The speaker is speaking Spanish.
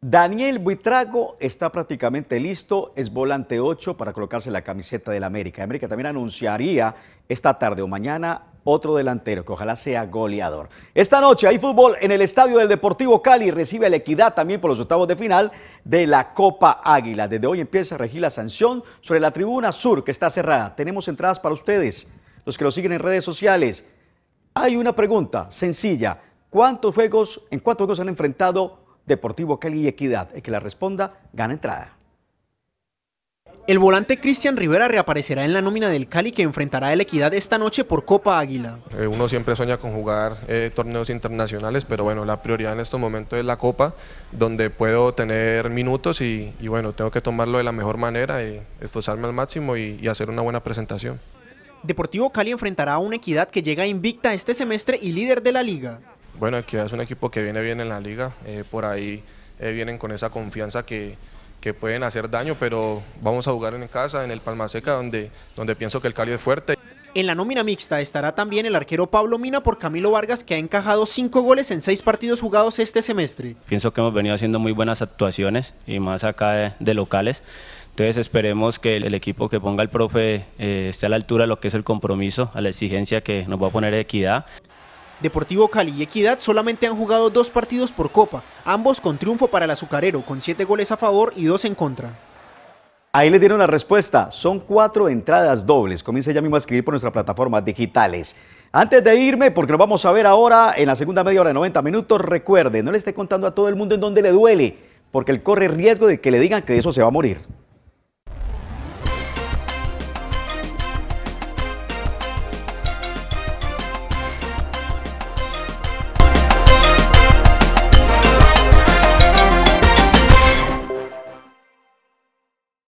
Daniel Buitrago está prácticamente listo, es volante 8 para colocarse la camiseta del América. América también anunciaría esta tarde o mañana otro delantero que ojalá sea goleador. Esta noche hay fútbol en el estadio del Deportivo Cali, recibe la equidad también por los octavos de final de la Copa Águila. Desde hoy empieza a regir la sanción sobre la tribuna sur que está cerrada. Tenemos entradas para ustedes, los que lo siguen en redes sociales. Hay una pregunta sencilla, ¿cuántos juegos, en cuántos juegos han enfrentado Deportivo Cali y Equidad. El que la responda gana entrada. El volante Cristian Rivera reaparecerá en la nómina del Cali que enfrentará a la Equidad esta noche por Copa Águila. Eh, uno siempre sueña con jugar eh, torneos internacionales, pero bueno, la prioridad en estos momentos es la Copa, donde puedo tener minutos y, bueno, tengo que tomarlo de la mejor manera y esforzarme al máximo y, y hacer una buena presentación. Deportivo Cali enfrentará a una Equidad que llega invicta este semestre y líder de la liga. Bueno, Equidad es un equipo que viene bien en la liga, eh, por ahí eh, vienen con esa confianza que, pueden hacer daño, pero vamos a jugar en casa, en el Seca, donde, donde pienso que el Cali es fuerte. En la nómina mixta estará también el arquero Pablo Mina por Camilo Vargas, que ha encajado cinco goles en seis partidos jugados este semestre. Pienso que hemos venido haciendo muy buenas actuaciones y más acá de, locales. Entonces esperemos que el, equipo que ponga el profe eh, esté a la altura de lo que es el compromiso, a la exigencia que nos va a poner equidad. Deportivo Cali y Equidad solamente han jugado dos partidos por Copa, ambos con triunfo para el azucarero, con siete goles a favor y dos en contra. Ahí le dieron la respuesta, son cuatro entradas dobles, comienza ya mismo a escribir por nuestras plataformas digitales. Antes de irme, porque nos vamos a ver ahora en la segunda media hora de 90 minutos, recuerde, no le esté contando a todo el mundo en dónde le duele, porque él corre riesgo de que le digan que de eso se va a morir.